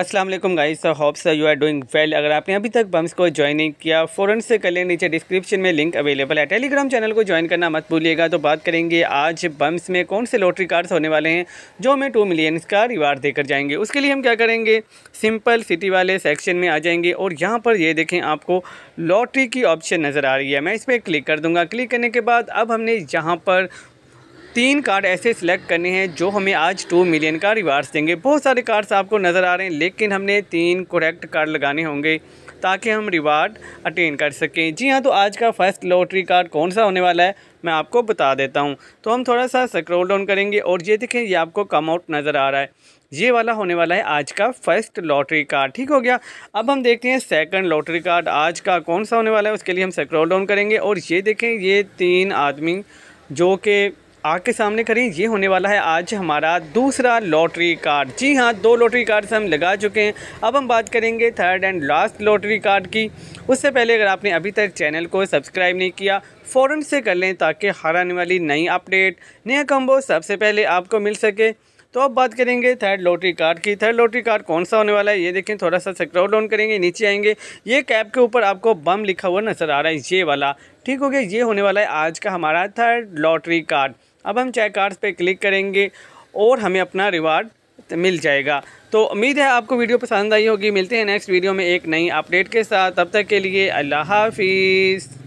अस्सलाम वालेकुम guys hope sir you are doing well अगर आपने अभी तक बम्स को ज्वाइन नहीं किया फ़ौरन से कर लें नीचे डिस्क्रिप्शन में लिंक अवेलेबल है टेलीग्राम चैनल को ज्वाइन करना मत भूलिएगा तो बात करेंगे आज बम्स में कौन से लॉटरी कार्ड्स होने वाले हैं जो हमें टू मिलियंस का रिवार्ड देकर जाएंगे उसके लिए हम क्या करेंगे सिंपल सिटी वाले सेक्शन में आ जाएंगे और यहाँ पर ये देखें आपको लॉटरी की ऑप्शन नज़र आ रही है मैं इस पर क्लिक कर दूँगा क्लिक करने के बाद अब हमने यहाँ पर तीन कार्ड ऐसे सिलेक्ट करने हैं जो हमें आज टू मिलियन का रिवार्ड्स देंगे बहुत सारे कार्ड्स आपको नज़र आ रहे हैं लेकिन हमने तीन करेक्ट कार्ड लगाने होंगे ताकि हम रिवार्ड अटेन कर सकें जी हाँ तो आज का फर्स्ट लॉटरी कार्ड कौन सा होने वाला है मैं आपको बता देता हूँ तो हम थोड़ा सा स्क्रोल डाउन करेंगे और ये देखें ये आपको कम आउट नज़र आ रहा है ये वाला होने वाला है आज का फर्स्ट लॉटरी कार्ड ठीक हो गया अब हम देखते हैं सेकंड लॉटरी कार्ड आज का कौन सा होने वाला है उसके लिए हम सक्रोल डाउन करेंगे और ये देखें ये तीन आदमी जो कि आग के सामने करें ये होने वाला है आज हमारा दूसरा लॉटरी कार्ड जी हाँ दो लॉटरी कार्ड्स हम लगा चुके हैं अब हम बात करेंगे third and last lottery card की उससे पहले अगर आपने अभी तक चैनल को सब्सक्राइब नहीं किया फ़ौरन से कर लें ताकि हर आने वाली नई अपडेट नया कम्बो सबसे पहले आपको मिल सके तो अब बात करेंगे थर्ड लॉटरी कार्ड की थर्ड लॉटरी कार्ड कौन सा होने वाला है ये देखें थोड़ा सा सक्रोल डाउन करेंगे नीचे आएंगे ये कैप के ऊपर आपको बम लिखा हुआ नज़र आ रहा है ये वाला ठीक हो गया ये होने वाला है आज का हमारा थर्ड लॉटरी कार्ड अब हम चेक कार्ड्स पे क्लिक करेंगे और हमें अपना रिवार्ड मिल जाएगा तो उम्मीद है आपको वीडियो पसंद आई होगी मिलते हैं नेक्स्ट वीडियो में एक नई अपडेट के साथ तब तक के लिए अल्लाह हाफिज़